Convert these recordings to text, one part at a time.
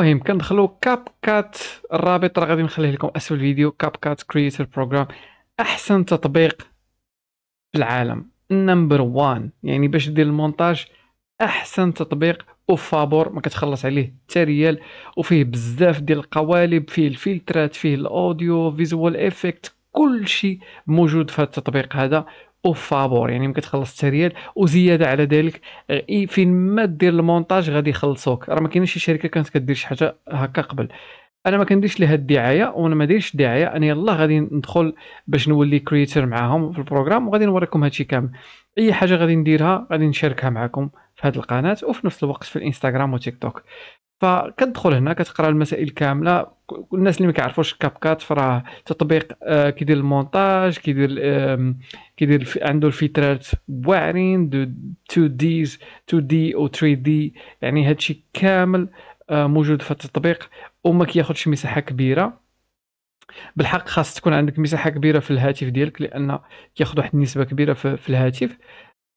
المهم كندخلو كاب كات الرابط راه غادي نخليه لكم اسفل الفيديو كاب كات كرييتر بروجرام احسن تطبيق في العالم نمبر وان يعني باش دير المونتاج احسن تطبيق وفابور ما كتخلص عليه حتى ريال وفيه بزاف ديال القوالب فيه الفلترات فيه الاوديو فيزوال افكت كل شيء موجود في هذا التطبيق هذا او فابور يعني ما تخلص 6 ريال وزياده على ذلك فين ما دير المونتاج غادي يخلصوك راه ما كاينش شي شركه كانت كدير شي حاجه هكا قبل انا ما كنديرش لها الدعايه وانا ما دايرش الدعايه انا يلا غادي ندخل باش نولي كريتور معاهم في البروغرام وغادي نوريكم هادشي كامل اي حاجه غادي نديرها غادي نشاركها معكم في هذه القناه وفي نفس الوقت في الانستغرام وتيك توك فكتدخل هنا كتقرا المسائل كامله الناس اللي ما كيعرفوش كاب كات فراه تطبيق آه، كيدير المونتاج كيدير كيدير عنده الفيترات واعرين دو 2 دي 2 دي او 3 دي يعني هادشي كامل آه، موجود في التطبيق وما كياخذش مساحه كبيره بالحق خاص تكون عندك مساحه كبيره في الهاتف ديالك لان كياخذ واحد النسبه كبيره في الهاتف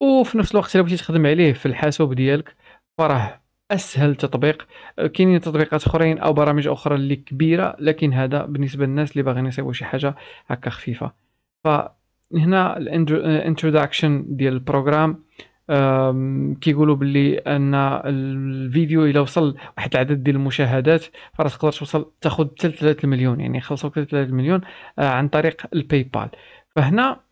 وفي نفس الوقت الا بغيتي تخدم عليه في الحاسوب ديالك فراه اسهل تطبيق كاينين تطبيقات اخرين او برامج اخرى اللي كبيره لكن هذا بالنسبه للناس اللي باغيين يصيبوا شي حاجه هكا خفيفه فهنا الانتروداكشن ديال البروغرام كيقولوا باللي ان الفيديو الى وصل واحد العدد ديال المشاهدات فراه تقدر توصل تاخذ حتى 3 مليون يعني خلصوا 3 مليون آه، عن طريق الباي بال فهنا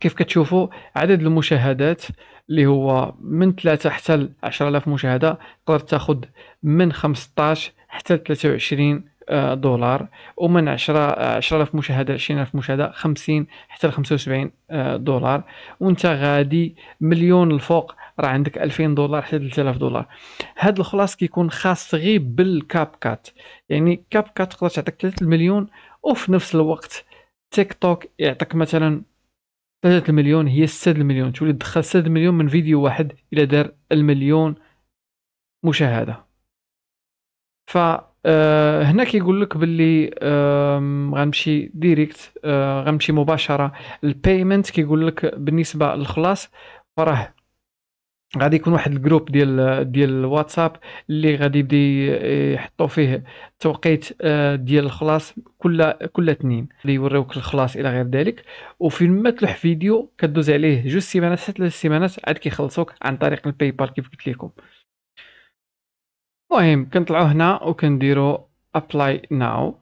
كيف كتشوفوا عدد المشاهدات اللي هو من 3 حتى ل 10000 مشاهده تقدر تاخذ من 15 حتى 23 آه، دولار ومن 10 10000 آه، مشاهده 20000 مشاهده 50 حتى 75 آه، دولار وانت غادي مليون الفوق راه عندك 2000 دولار حتى 3000 دولار هذا الخلاص كيكون خاص غير بالكاب كات يعني كاب كات تقدر تعطيك 3 مليون وفي نفس الوقت تيك توك يعطيك مثلا 3 مليون هي 6 مليون تولي تدخل 6 مليون من فيديو واحد الى دار المليون مشاهده ف آه، هنا كيقول لك باللي غنمشي ديريكت آه، غنمشي مباشره البيمنت كيقول لك بالنسبه للخلاص فراه غادي يكون واحد الجروب ديال ديال الواتساب اللي غادي يبدا آه، يحطوا فيه التوقيت آه، ديال الخلاص كل كل اثنين اللي يوريوك الخلاص الى غير ذلك وفي ما تلوح فيديو كدوز عليه جوج سيمانات حتى ثلاث سيمانات عاد كيخلصوك عن طريق الباي بال كيف قلت لكم المهم كنطلعوا هنا وكنديروا ابلاي ناو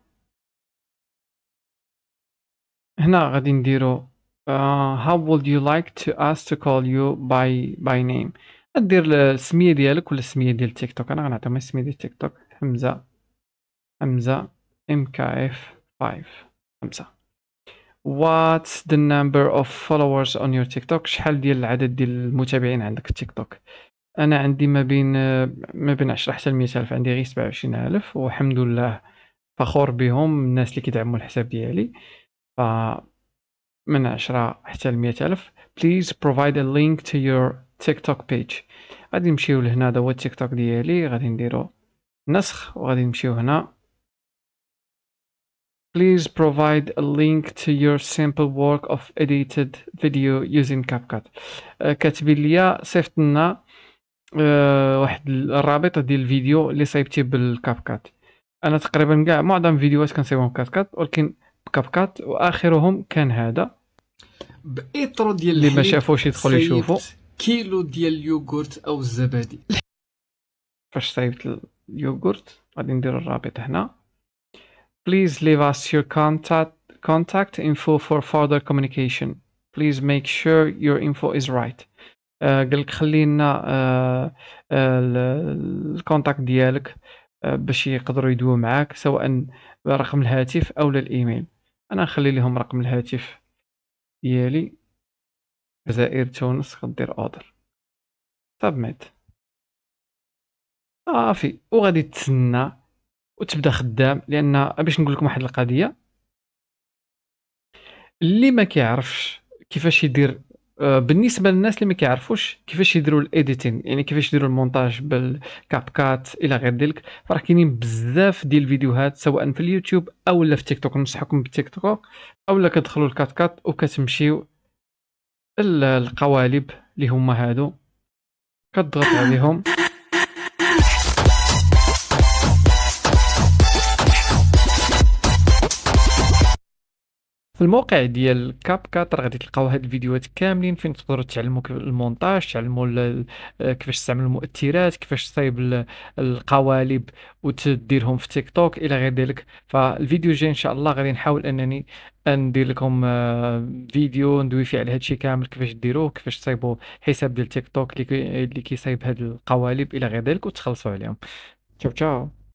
هنا غادي نديروا uh, how would you like to us to call you by by name ادير السميه ديالك ولا السميه ديال تيك توك انا غنعطيهم السميه ديال تيك توك حمزه حمزه ام كي اف 5 خمسة What's the number of followers on your TikTok شحال ديال العدد ديال المتابعين عندك في تيك توك انا عندي ما بين ما بين 10 حتى 100 الف عندي غير ألف والحمد لله فخور بهم الناس اللي كيدعموا الحساب ديالي ف من 10 حتى ل 100 الف بليز بروفايد ا لينك تو يور تيك توك بيج غادي نمشيو لهنا هذا هو التيك توك ديالي غادي نديرو نسخ وغادي نمشيو هنا Please provide a link to your sample work of edited video using CapCut. أه، كاتبين ليا صيفط لنا أه، واحد الرابط ديال الفيديو اللي صايبتيه بالكابكات انا تقريبا كاع معظم الفيديوهات كنصيبهم كات كات ولكن كات واخرهم كان هذا باطرو ديال اللي ما شافوش يدخل يشوفو كيلو ديال اليوغورت او الزبادي فاش صايبت اليوغورت غادي ندير الرابط هنا بليز ليف اس يور كونتاكت contact info for further communication please make sure your info is right آه، قال لك خلي لنا آه، آه، الكونتاكت ديالك باش يقدروا يدويو معاك سواء برقم الهاتف او الايميل انا نخلي لهم رقم الهاتف ديالي جزائر تونس غدير اوردر سبميت صافي آه وغادي تسنى وتبدا خدام لان باش نقول لكم واحد القضيه اللي ما كيعرفش كيفاش يدير آه، بالنسبه للناس اللي ما كيعرفوش كيفاش يديروا الايديتين يعني كيفاش يديروا المونتاج بالكاب كات الى غير ذلك راه كاينين بزاف ديال الفيديوهات سواء في اليوتيوب او لا في تيك توك ننصحكم بالتيك توك او لا كتدخلوا الكات كات وكتمشيو القوالب اللي هما هادو كتضغط عليهم الموقع ديال كاب كاتر غادي تلقاو هاد الفيديوهات كاملين فين تقدروا تعلموا المونتاج تعلموا كيفاش تستعمل المؤثرات كيفاش تصايب القوالب وتديرهم في تيك توك الى غير ذلك فالفيديو الجاي ان شاء الله غادي نحاول انني ندير لكم آه، فيديو ندوي فيه على هادشي كامل كيفاش ديروه كيفاش تصايبوا حساب ديال تيك توك اللي كيصايب هاد القوالب الى غير ذلك وتخلصوا عليهم تشاو تشاو